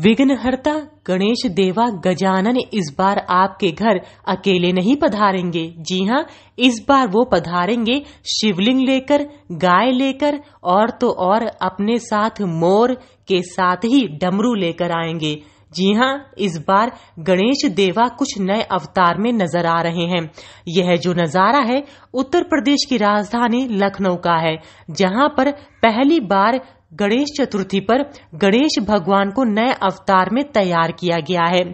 विघ्नहर्ता गणेश देवा गजानन इस बार आपके घर अकेले नहीं पधारेंगे जी हाँ इस बार वो पधारेंगे शिवलिंग लेकर गाय लेकर और तो और अपने साथ मोर के साथ ही डमरू लेकर आएंगे जी हाँ इस बार गणेश देवा कुछ नए अवतार में नजर आ रहे हैं यह जो नजारा है उत्तर प्रदेश की राजधानी लखनऊ का है जहाँ पर पहली बार गणेश चतुर्थी पर गणेश भगवान को नए अवतार में तैयार किया गया है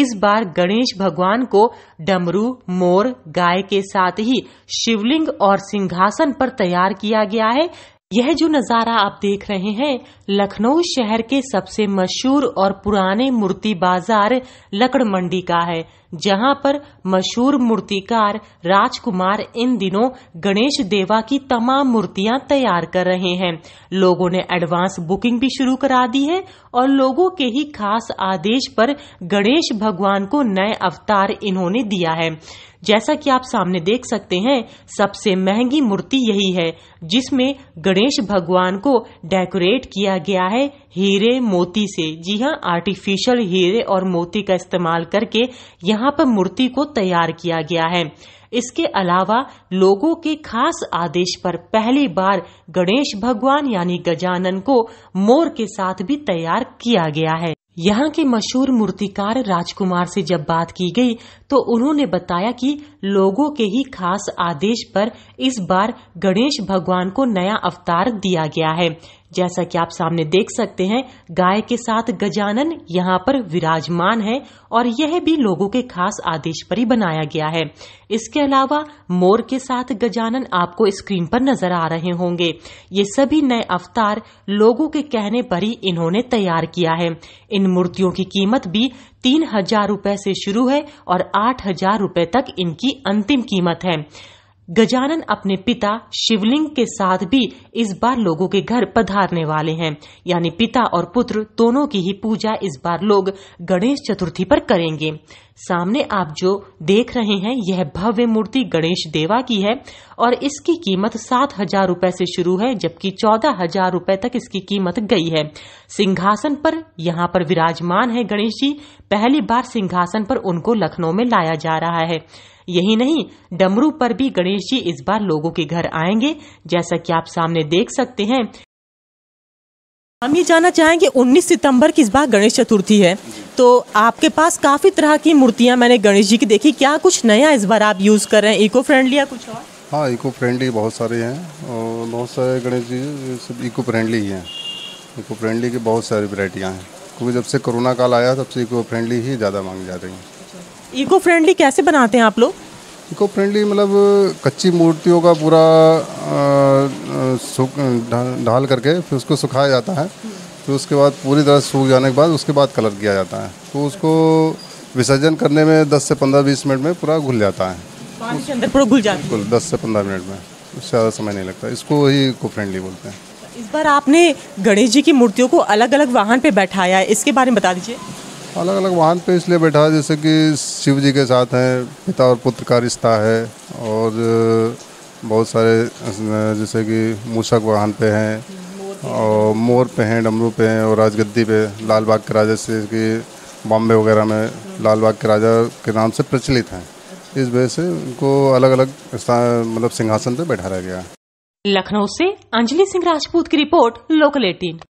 इस बार गणेश भगवान को डमरू मोर गाय के साथ ही शिवलिंग और सिंहासन पर तैयार किया गया है यह जो नज़ारा आप देख रहे हैं लखनऊ शहर के सबसे मशहूर और पुराने मूर्ति बाजार लकड़ मंडी का है जहां पर मशहूर मूर्तिकार राजकुमार इन दिनों गणेश देवा की तमाम मूर्तियां तैयार कर रहे हैं लोगों ने एडवांस बुकिंग भी शुरू करा दी है और लोगों के ही खास आदेश पर गणेश भगवान को नए अवतार इन्होंने दिया है जैसा कि आप सामने देख सकते हैं सबसे महंगी मूर्ति यही है जिसमें गणेश भगवान को डेकोरेट किया गया है हीरे मोती से जी हाँ आर्टिफिशियल हीरे और मोती का इस्तेमाल करके यहाँ यहाँ पर मूर्ति को तैयार किया गया है इसके अलावा लोगों के खास आदेश पर पहली बार गणेश भगवान यानी गजानन को मोर के साथ भी तैयार किया गया है यहाँ के मशहूर मूर्तिकार राजकुमार से जब बात की गई तो उन्होंने बताया कि लोगों के ही खास आदेश पर इस बार गणेश भगवान को नया अवतार दिया गया है जैसा कि आप सामने देख सकते हैं गाय के साथ गजानन यहाँ पर विराजमान है और यह भी लोगों के खास आदेश पर ही बनाया गया है इसके अलावा मोर के साथ गजानन आपको स्क्रीन पर नजर आ रहे होंगे ये सभी नए अवतार लोगों के कहने पर ही इन्होंने तैयार किया है इन मूर्तियों की कीमत भी तीन हजार रूपए से शुरू है और आठ हजार रूपए तक इनकी अंतिम कीमत है गजानन अपने पिता शिवलिंग के साथ भी इस बार लोगों के घर पधारने वाले हैं यानी पिता और पुत्र दोनों की ही पूजा इस बार लोग गणेश चतुर्थी पर करेंगे सामने आप जो देख रहे हैं यह भव्य मूर्ति गणेश देवा की है और इसकी कीमत सात हजार रूपए से शुरू है जबकि चौदह हजार रूपए तक इसकी कीमत गई है सिंहासन पर यहाँ पर विराजमान है गणेश जी पहली बार सिंहासन पर उनको लखनऊ में लाया जा रहा है यही नहीं डमरू पर भी गणेश जी इस बार लोगों के घर आएंगे जैसा कि आप सामने देख सकते हैं हम ये जानना चाहेंगे 19 सितंबर की इस बार गणेश चतुर्थी है तो आपके पास काफ़ी तरह की मूर्तियाँ मैंने गणेश जी की देखी क्या कुछ नया इस बार आप यूज़ कर रहे हैं इको फ्रेंडली या कुछ और हाँ इको फ्रेंडली बहुत सारे हैं और बहुत सारे गणेश जी सब इको फ्रेंडली ही हैं इको फ्रेंडली की बहुत सारी वरायटियाँ हैं क्योंकि जब से कोरोना काल आया तब से इको फ्रेंडली ही ज़्यादा मांगी जा रही हैं इको फ्रेंडली कैसे बनाते हैं आप लोग इको फ्रेंडली मतलब कच्ची मूर्तियों का पूरा ढाल करके फिर उसको सुखाया जाता है फिर उसके बाद पूरी तरह सूख जाने के बाद उसके बाद कलर किया जाता है तो उसको विसर्जन करने में 10 से 15-20 मिनट में पूरा घुल जाता है पानी के अंदर पूरा घुल जाता है बिल्कुल दस से पंद्रह मिनट में उससे ज़्यादा समय नहीं लगता इसको ही इको फ्रेंडली बोलते हैं इस बार आपने गणेश जी की मूर्तियों को अलग अलग वाहन पे बैठाया है इसके बारे में बता दीजिए अलग अलग वाहन पे इसलिए बैठा है जैसे कि शिव जी के साथ हैं पिता और पुत्र का रिश्ता है और बहुत सारे जैसे कि मूषक वाहन पे हैं और मोर पे हैं डमरू पे हैं और राजगद्दी पे लाल बाग के राजा से कि बॉम्बे वगैरह में लाल बाग के राजा के नाम से प्रचलित हैं इस वजह से उनको अलग अलग स्थान मतलब सिंहासन पे बैठा रह गया लखनऊ से अंजलि सिंह राजपूत की रिपोर्ट लोकल एटीन